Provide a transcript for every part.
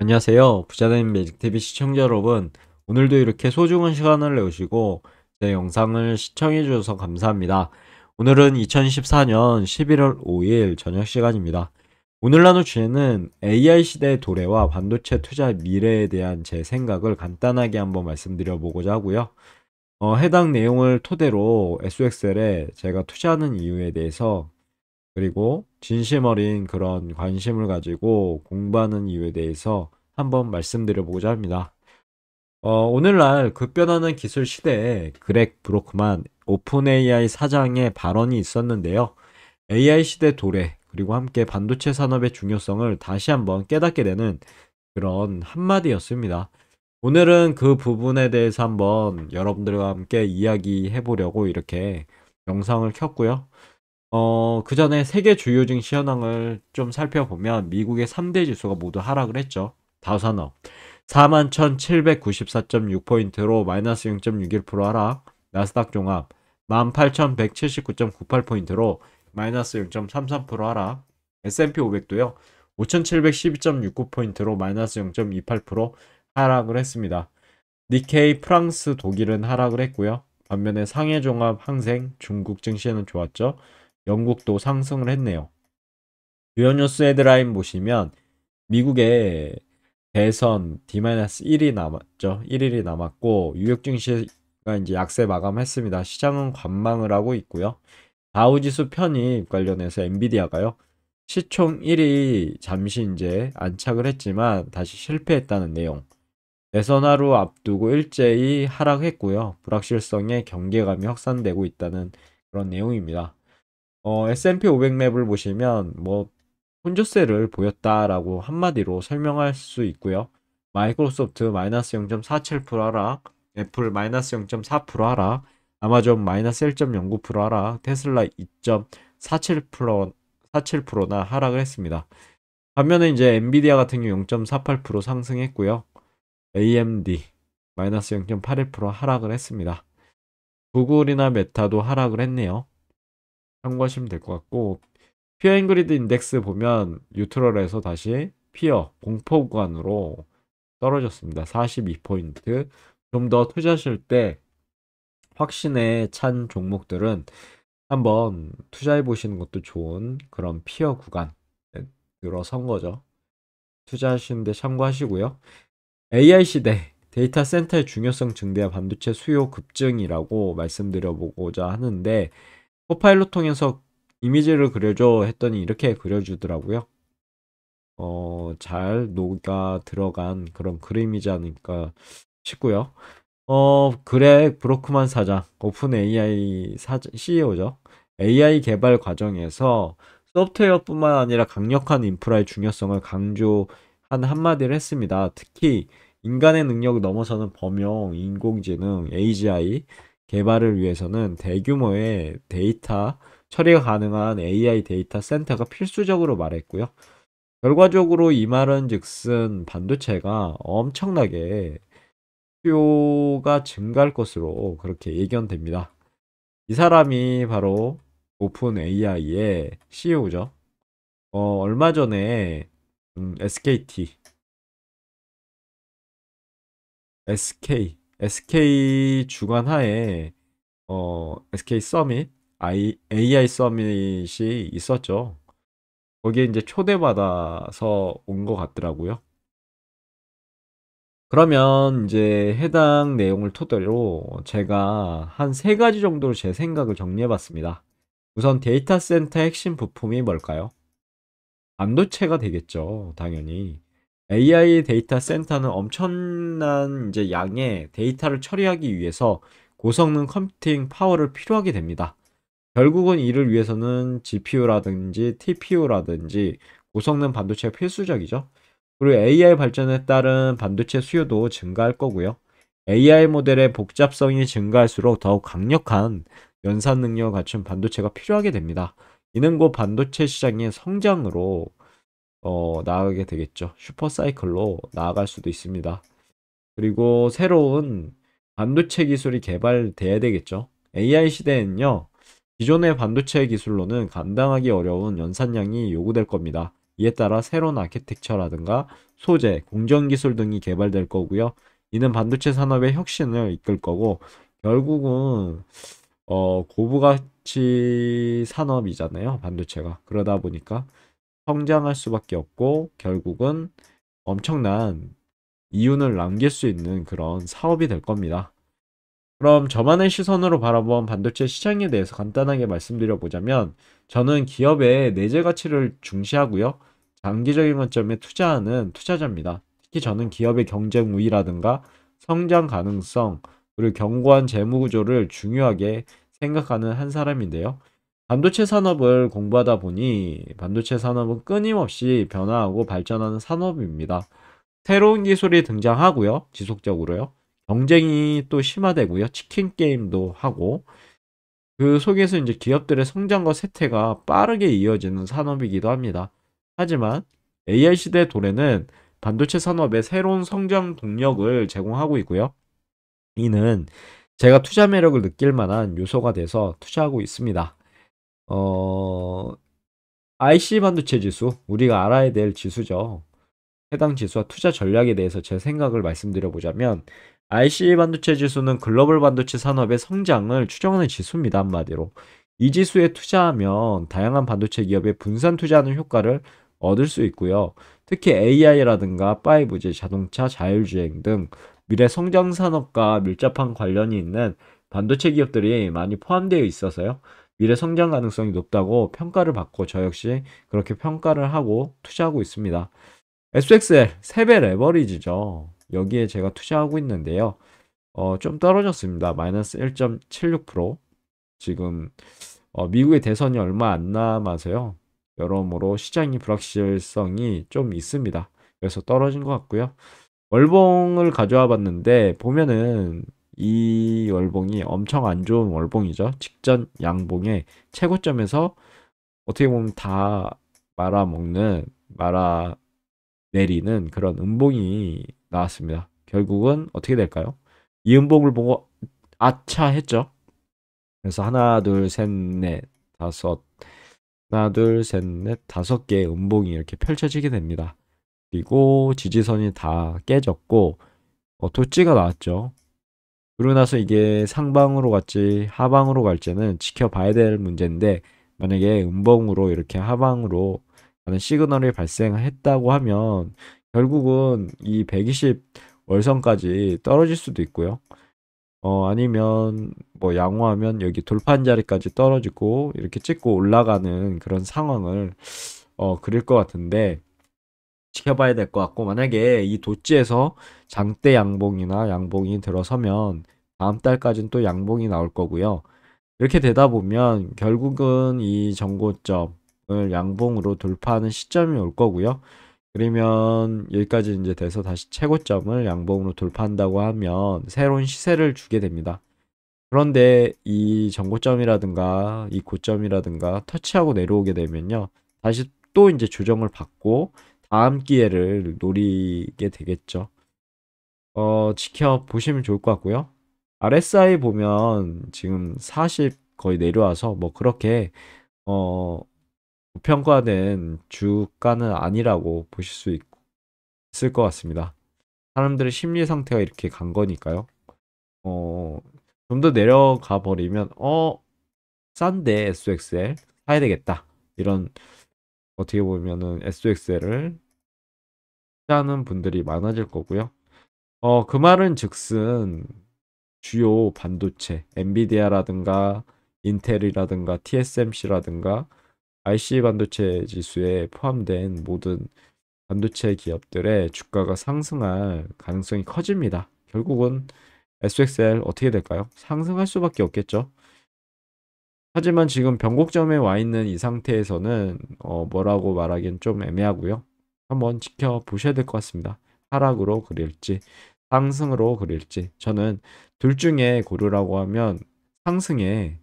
안녕하세요. 부자된 매직TV 시청자 여러분. 오늘도 이렇게 소중한 시간을 내오시고제 영상을 시청해 주셔서 감사합니다. 오늘은 2014년 11월 5일 저녁 시간입니다. 오늘 나눌 주제는 AI 시대의 도래와 반도체 투자 미래에 대한 제 생각을 간단하게 한번 말씀드려 보고자 하고요. 어, 해당 내용을 토대로 s x l 에 제가 투자하는 이유에 대해서 그리고 진심 어린 그런 관심을 가지고 공부하는 이유에 대해서 한번 말씀드려보고자 합니다. 어, 오늘날 급변하는 그 기술 시대에 그렉 브로크만 오픈 AI 사장의 발언이 있었는데요. AI 시대 도래 그리고 함께 반도체 산업의 중요성을 다시 한번 깨닫게 되는 그런 한마디였습니다. 오늘은 그 부분에 대해서 한번 여러분들과 함께 이야기해 보려고 이렇게 영상을 켰고요. 어, 그 전에 세계 주요 증시 현황을 좀 살펴보면 미국의 3대 지수가 모두 하락을 했죠. 다우산업 41,794.6포인트로 마이너스 0.61% 하락, 나스닥 종합 18,179.98포인트로 마이너스 0.33% 하락, S&P 500도요. 5,712.69포인트로 마이너스 0.28% 하락을 했습니다. 니케이, 프랑스, 독일은 하락을 했고요. 반면에 상해 종합, 항생, 중국 증시에는 좋았죠. 영국도 상승을 했네요. 주요 뉴스 헤드라인 보시면 미국의 대선 D-1이 남았죠. 1일이 남았고 뉴욕 증시가 이제 약세 마감했습니다. 시장은 관망을 하고 있고요. 다우지수 편입 관련해서 엔비디아가요. 시총 1위 잠시 이제 안착을 했지만 다시 실패했다는 내용. 대선 하루 앞두고 일제히 하락했고요. 불확실성의 경계감이 확산되고 있다는 그런 내용입니다. 어, S&P 500 맵을 보시면 뭐 혼조세를 보였다라고 한마디로 설명할 수 있고요. 마이크로소프트 마이너스 0.47% 하락, 애플 마이너스 0.4% 하락, 아마존 마이너스 1.09% 하락, 테슬라 2.47% 47%나 하락을 했습니다. 반면에 이제 엔비디아 같은 경우 0.48% 상승했고요. AMD 마이너스 0.81% 하락을 했습니다. 구글이나 메타도 하락을 했네요. 참고하시면 될 것 같고 피어 앵그리드 인덱스 보면 뉴트럴에서 다시 피어 공포 구간으로 떨어졌습니다. 42포인트 좀 더 투자하실 때 확신에 찬 종목들은 한번 투자해 보시는 것도 좋은 그런 피어 구간 들어선 거죠. 투자하시는데 참고하시고요. AI 시대 데이터 센터의 중요성 증대와 반도체 수요 급증이라고 말씀드려보고자 하는데 코파일로 통해서 이미지를 그려줘 했더니 이렇게 그려주더라고요. 어, 잘 녹아 들어간 그런 그림이지 않을까 싶고요. 어, 그래 브로크만 사장, 오픈 AI 사장, CEO죠. AI 개발 과정에서 소프트웨어뿐만 아니라 강력한 인프라의 중요성을 강조한 한마디를 했습니다. 특히 인간의 능력을 넘어서는 범용, 인공지능, AGI, 개발을 위해서는 대규모의 데이터 처리가 가능한 AI 데이터 센터가 필수적으로 말했고요. 결과적으로 이 말은 즉슨 반도체가 엄청나게 수요가 증가할 것으로 그렇게 예견됩니다. 이 사람이 바로 오픈 AI의 CEO죠. 어, 얼마 전에 음, SKT, SK, SK 주관하에 어, SK 서밋, AI 서밋이 있었죠. 거기에 이제 초대받아서 온 것 같더라고요. 그러면 이제 해당 내용을 토대로 제가 한 세 가지 정도로 제 생각을 정리해 봤습니다. 우선 데이터 센터 핵심 부품이 뭘까요? 반도체가 되겠죠, 당연히. AI 데이터 센터는 엄청난 이제 양의 데이터를 처리하기 위해서 고성능 컴퓨팅 파워를 필요하게 됩니다. 결국은 이를 위해서는 GPU라든지 TPU라든지 고성능 반도체가 필수적이죠. 그리고 AI 발전에 따른 반도체 수요도 증가할 거고요. AI 모델의 복잡성이 증가할수록 더욱 강력한 연산 능력을 갖춘 반도체가 필요하게 됩니다. 이는 곧 반도체 시장의 성장으로 어, 나아가게 되겠죠. 슈퍼 사이클로 나아갈 수도 있습니다. 그리고 새로운 반도체 기술이 개발돼야 되겠죠. AI 시대에는요. 기존의 반도체 기술로는 감당하기 어려운 연산량이 요구될 겁니다. 이에 따라 새로운 아키텍처라든가 소재, 공정 기술 등이 개발될 거고요. 이는 반도체 산업의 혁신을 이끌 거고 결국은 어, 고부가치 산업이잖아요. 반도체가. 그러다 보니까 성장할 수밖에 없고 결국은 엄청난 이윤을 남길 수 있는 그런 사업이 될 겁니다. 그럼 저만의 시선으로 바라본 반도체 시장에 대해서 간단하게 말씀드려 보자면 저는 기업의 내재 가치를 중시하고요. 장기적인 관점에 투자하는 투자자입니다. 특히 저는 기업의 경쟁 우위라든가 성장 가능성 그리고 견고한 재무 구조를 중요하게 생각하는 한 사람인데요. 반도체 산업을 공부하다 보니 반도체 산업은 끊임없이 변화하고 발전하는 산업입니다. 새로운 기술이 등장하고요. 지속적으로요. 경쟁이 또 심화되고요. 치킨 게임도 하고 그 속에서 이제 기업들의 성장과 세태가 빠르게 이어지는 산업이기도 합니다. 하지만 AI 시대 도래는 반도체 산업의 새로운 성장 동력을 제공하고 있고요. 이는 제가 투자 매력을 느낄 만한 요소가 돼서 투자하고 있습니다. 어, IC 반도체 지수, 우리가 알아야 될 지수죠. 해당 지수와 투자 전략에 대해서 제 생각을 말씀드려보자면, IC 반도체 지수는 글로벌 반도체 산업의 성장을 추정하는 지수입니다. 한마디로. 이 지수에 투자하면 다양한 반도체 기업에 분산 투자하는 효과를 얻을 수 있고요. 특히 AI라든가 5G, 자동차, 자율주행 등 미래 성장 산업과 밀접한 관련이 있는 반도체 기업들이 많이 포함되어 있어서요. 미래 성장 가능성이 높다고 평가를 받고 저 역시 그렇게 평가를 하고 투자하고 있습니다. SXL 3배 레버리지죠. 여기에 제가 투자하고 있는데요. 어, 좀 떨어졌습니다. 마이너스 1.76% 지금 어, 미국의 대선이 얼마 안 남아서요. 여러모로 시장이 불확실성이 좀 있습니다. 그래서 떨어진 것 같고요. 월봉을 가져와 봤는데 보면은 이 월봉이 엄청 안 좋은 월봉이죠. 직전 양봉의 최고점에서 어떻게 보면 다 말아먹는, 말아 내리는 그런 음봉이 나왔습니다. 결국은 어떻게 될까요? 이 음봉을 보고 아차 했죠. 그래서 하나, 둘, 셋, 넷, 다섯, 하나, 둘, 셋, 넷, 다섯 개의 음봉이 이렇게 펼쳐지게 됩니다. 그리고 지지선이 다 깨졌고 어, 도찌가 나왔죠. 그러고 나서 이게 상방으로 갈지 하방으로 갈지는 지켜봐야 될 문제인데 만약에 음봉으로 이렇게 하방으로 가는 시그널이 발생했다고 하면 결국은 이 120 월선까지 떨어질 수도 있고요. 어, 아니면 뭐 양호하면 여기 돌판 자리까지 떨어지고 이렇게 찍고 올라가는 그런 상황을 어, 그릴 것 같은데 지켜봐야 될 것 같고 만약에 이 도찌에서 장대 양봉이나 양봉이 들어서면 다음 달까지는 또 양봉이 나올 거고요. 이렇게 되다 보면 결국은 이정고점을 양봉으로 돌파하는 시점이 올 거고요. 그러면 여기까지 이제 돼서 다시 최고점을 양봉으로 돌파한다고 하면 새로운 시세를 주게 됩니다. 그런데 이정고점이라든가이 고점이라든가 터치하고 내려오게 되면요. 다시 또 이제 조정을 받고 다음 기회를 노리게 되겠죠. 어, 지켜보시면 좋을 것 같고요. RSI 보면 지금 40 거의 내려와서 뭐 그렇게 어, 평가된 주가는 아니라고 보실 수 있, 있을 것 같습니다. 사람들의 심리 상태가 이렇게 간 거니까요. 어, 좀 더 내려가 버리면 어 싼데 SXL 사야 되겠다 이런 어떻게 보면은 SXL을 하는 분들이 많아질 거고요. 어, 그 말은 즉슨 주요 반도체, 엔비디아라든가 인텔이라든가 TSMC라든가 IC 반도체 지수에 포함된 모든 반도체 기업들의 주가가 상승할 가능성이 커집니다. 결국은 SXL 어떻게 될까요? 상승할 수밖에 없겠죠. 하지만 지금 변곡점에 와 있는 이 상태에서는 어 뭐라고 말하기엔 좀 애매하고요. 한번 지켜보셔야 될 것 같습니다. 하락으로 그릴지 상승으로 그릴지 저는 둘 중에 고르라고 하면 상승에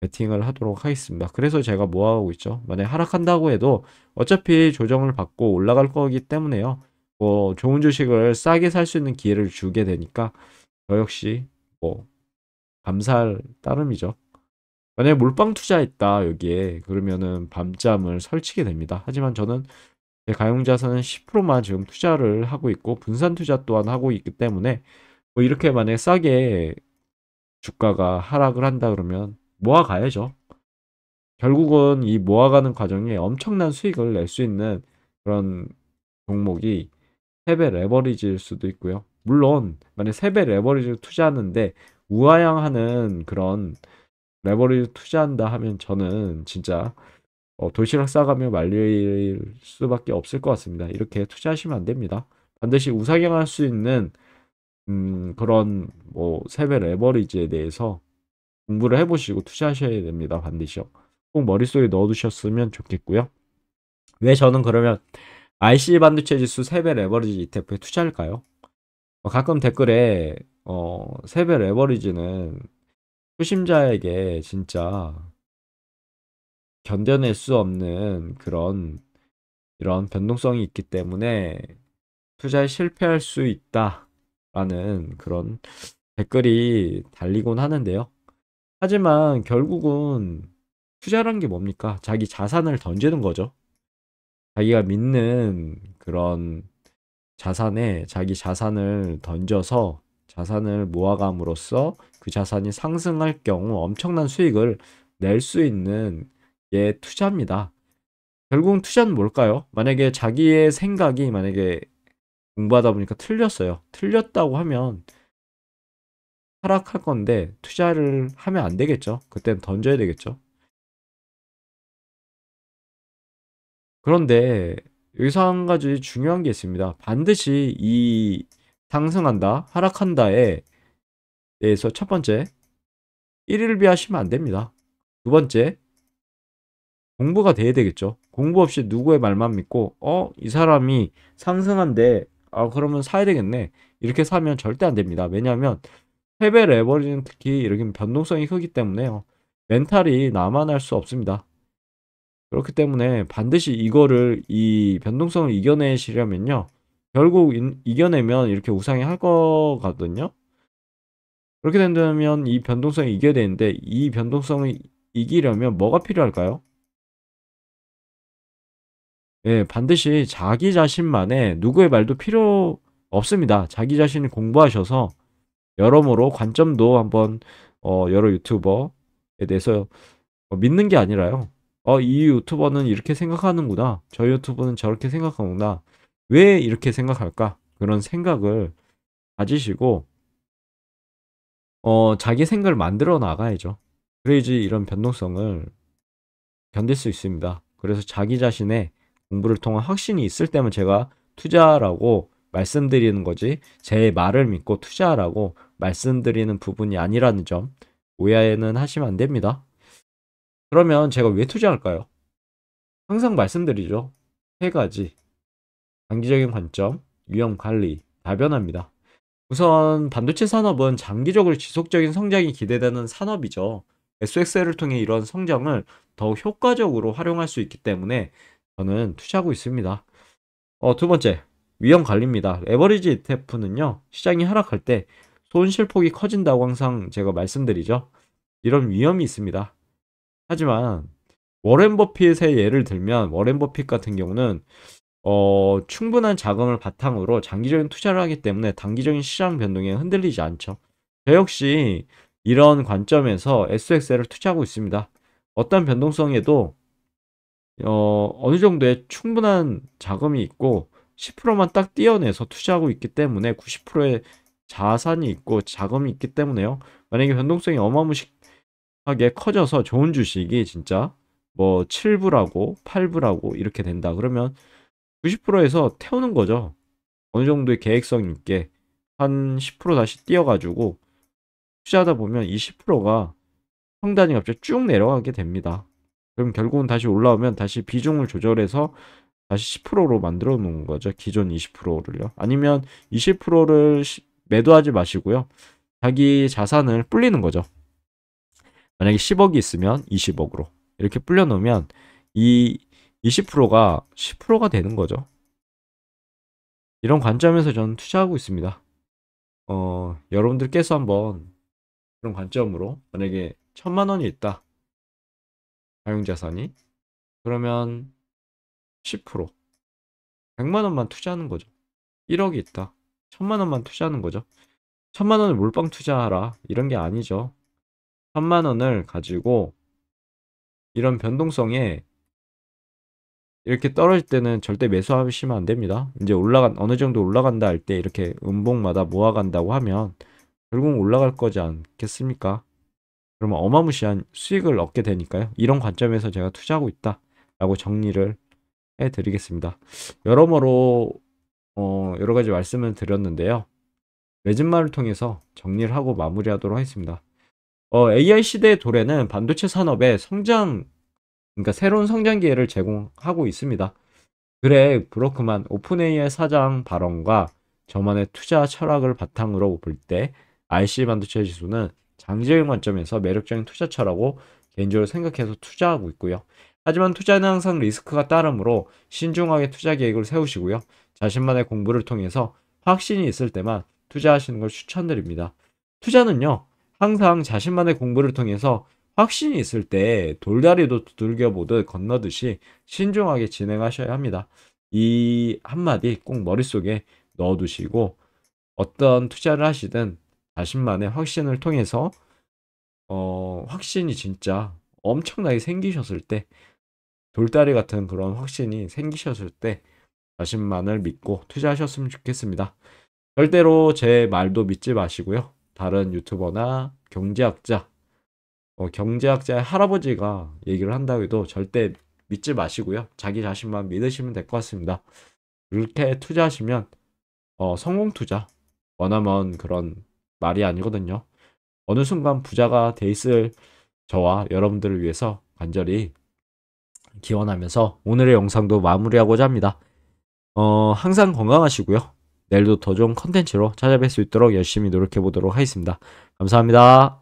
배팅을 하도록 하겠습니다. 그래서 제가 뭐 하고 있죠? 만약 하락한다고 해도 어차피 조정을 받고 올라갈 거기 때문에요. 뭐 좋은 주식을 싸게 살 수 있는 기회를 주게 되니까 저 역시 뭐 감사할 따름이죠. 만약에 몰빵 투자했다 여기에 그러면은 밤잠을 설치게 됩니다. 하지만 저는 가용자산은 10%만 지금 투자를 하고 있고 분산 투자 또한 하고 있기 때문에 뭐 이렇게 만약에 싸게 주가가 하락을 한다 그러면 모아가야죠. 결국은 이 모아가는 과정에 엄청난 수익을 낼 수 있는 그런 종목이 세배 레버리지일 수도 있고요. 물론 만약에 세배 레버리지를 투자하는데 우아양하는 그런 레버리지 투자한다 하면 저는 진짜 어, 도시락 싸가며 말릴 수밖에 없을 것 같습니다. 이렇게 투자하시면 안 됩니다. 반드시 우상향할 수 있는 음, 그런 뭐 세배 레버리지에 대해서 공부를 해보시고 투자하셔야 됩니다. 반드시요. 꼭 머릿속에 넣어두셨으면 좋겠고요. 왜 저는 그러면 IC 반도체 지수 세배 레버리지 ETF에 투자할까요? 어, 가끔 댓글에 어, 세배 레버리지는 초심자에게 진짜 견뎌낼 수 없는 그런 이런 변동성이 있기 때문에 투자에 실패할 수 있다라는 그런 댓글이 달리곤 하는데요. 하지만 결국은 투자란 게 뭡니까? 자기 자산을 던지는 거죠. 자기가 믿는 그런 자산에 자기 자산을 던져서 자산을 모아감으로써 그 자산이 상승할 경우 엄청난 수익을 낼 수 있는 게 투자입니다. 결국 투자는 뭘까요? 만약에 자기의 생각이 만약에 공부하다 보니까 틀렸어요. 틀렸다고 하면 하락할 건데 투자를 하면 안 되겠죠. 그땐 던져야 되겠죠. 그런데 여기서 한 가지 중요한 게 있습니다. 반드시 이 상승한다, 하락한다에 대해서 첫 번째, 1위를 비하시면 안 됩니다. 두 번째, 공부가 돼야 되겠죠. 공부 없이 누구의 말만 믿고 어? 이 사람이 상승한데 아 그러면 사야 되겠네. 이렇게 사면 절대 안 됩니다. 왜냐하면 패배 레버리는 특히 이렇게 변동성이 크기 때문에요. 멘탈이 남아날 수 없습니다. 그렇기 때문에 반드시 이거를 이 변동성을 이겨내시려면요. 결국 이, 이겨내면 이렇게 우상이 할 거거든요. 그렇게 된다면 이 변동성이 이겨야 되는데 이 변동성을 이기려면 뭐가 필요할까요? 예, 반드시 자기 자신만의 누구의 말도 필요 없습니다. 자기 자신이 공부하셔서 여러모로 관점도 한번 어, 여러 유튜버에 대해서 어, 믿는 게 아니라요. 어, 이 유튜버는 이렇게 생각하는구나. 저 유튜버는 저렇게 생각하는구나. 왜 이렇게 생각할까? 그런 생각을 가지시고 어, 자기 생각을 만들어 나가야죠. 그래야지 이런 변동성을 견딜 수 있습니다. 그래서 자기 자신의 공부를 통한 확신이 있을 때만 제가 투자라고 말씀드리는 거지 제 말을 믿고 투자라고 말씀드리는 부분이 아니라는 점 오해는 하시면 안 됩니다. 그러면 제가 왜 투자할까요? 항상 말씀드리죠. 세 가지. 장기적인 관점, 위험 관리, 다변화입니다. 우선 반도체 산업은 장기적으로 지속적인 성장이 기대되는 산업이죠. SXL을 통해 이런 성장을 더욱 효과적으로 활용할 수 있기 때문에 저는 투자하고 있습니다. 어, 두 번째, 위험 관리입니다. 레버리지 ETF는요, 시장이 하락할 때 손실폭이 커진다고 항상 제가 말씀드리죠. 이런 위험이 있습니다. 하지만 워렌 버핏의 예를 들면 워렌 버핏 같은 경우는 어, 충분한 자금을 바탕으로 장기적인 투자를 하기 때문에 단기적인 시장 변동에 흔들리지 않죠. 저 역시 이런 관점에서 SXL을 투자하고 있습니다. 어떤 변동성에도 어, 어느 정도의 충분한 자금이 있고 10%만 딱띄어내서 투자하고 있기 때문에 90%의 자산이 있고 자금이 있기 때문에요. 만약에 변동성이 어마무시하게 커져서 좋은 주식이 진짜 뭐 7부라고 8부라고 이렇게 된다. 그러면 90%에서 태우는 거죠. 어느 정도의 계획성 있게 한 10% 다시 뛰어가지고 투자하다 보면 2 0가 평단이 갑자기 쭉 내려가게 됩니다. 그럼 결국은 다시 올라오면 다시 비중을 조절해서 다시 10%로 만들어 놓은 거죠. 기존 20%를요. 아니면 20%를 매도하지 마시고요. 자기 자산을 불리는 거죠. 만약에 10억이 있으면 20억으로 이렇게 불려 놓으면 이 20%가 10%가 되는 거죠. 이런 관점에서 저는 투자하고 있습니다. 어, 여러분들께서 한번 그런 관점으로 만약에 천만 원이 있다. 사용자산이. 그러면 10%. 100만 원만 투자하는 거죠. 1억이 있다. 천만 원만 투자하는 거죠. 천만 원을 몰빵 투자하라. 이런 게 아니죠. 천만 원을 가지고 이런 변동성에 이렇게 떨어질 때는 절대 매수하시면 안 됩니다. 이제 올라간 어느 정도 올라간다 할 때 이렇게 음봉마다 모아간다고 하면 결국 올라갈 거지 않겠습니까? 그러면 어마무시한 수익을 얻게 되니까요. 이런 관점에서 제가 투자하고 있다라고 정리를 해드리겠습니다. 여러모로 어, 여러 가지 말씀을 드렸는데요. 매진말을 통해서 정리를 하고 마무리하도록 하겠습니다. 어, AI 시대의 도래는 반도체 산업의 성장 그러니까 새로운 성장 기회를 제공하고 있습니다. 그래 브로크만 오픈AI의 사장 발언과 저만의 투자 철학을 바탕으로 볼 때 RC 반도체 지수는 장기적인 관점에서 매력적인 투자처라고 개인적으로 생각해서 투자하고 있고요. 하지만 투자는 항상 리스크가 따르므로 신중하게 투자 계획을 세우시고요. 자신만의 공부를 통해서 확신이 있을 때만 투자하시는 걸 추천드립니다. 투자는요, 항상 자신만의 공부를 통해서 확신이 있을 때 돌다리도 두들겨보듯 건너듯이 신중하게 진행하셔야 합니다. 이 한마디 꼭 머릿속에 넣어두시고 어떤 투자를 하시든 자신만의 확신을 통해서 어, 확신이 진짜 엄청나게 생기셨을 때 돌다리 같은 그런 확신이 생기셨을 때 자신만을 믿고 투자하셨으면 좋겠습니다. 절대로 제 말도 믿지 마시고요. 다른 유튜버나 경제학자 어, 경제학자의 할아버지가 얘기를 한다고 해도 절대 믿지 마시고요. 자기 자신만 믿으시면 될 것 같습니다. 이렇게 투자하시면 어, 성공 투자 원하면 그런 말이 아니거든요. 어느 순간 부자가 돼 있을 저와 여러분들을 위해서 간절히 기원하면서 오늘의 영상도 마무리하고자 합니다. 어, 항상 건강하시고요. 내일도 더 좋은 컨텐츠로 찾아뵐 수 있도록 열심히 노력해 보도록 하겠습니다. 감사합니다.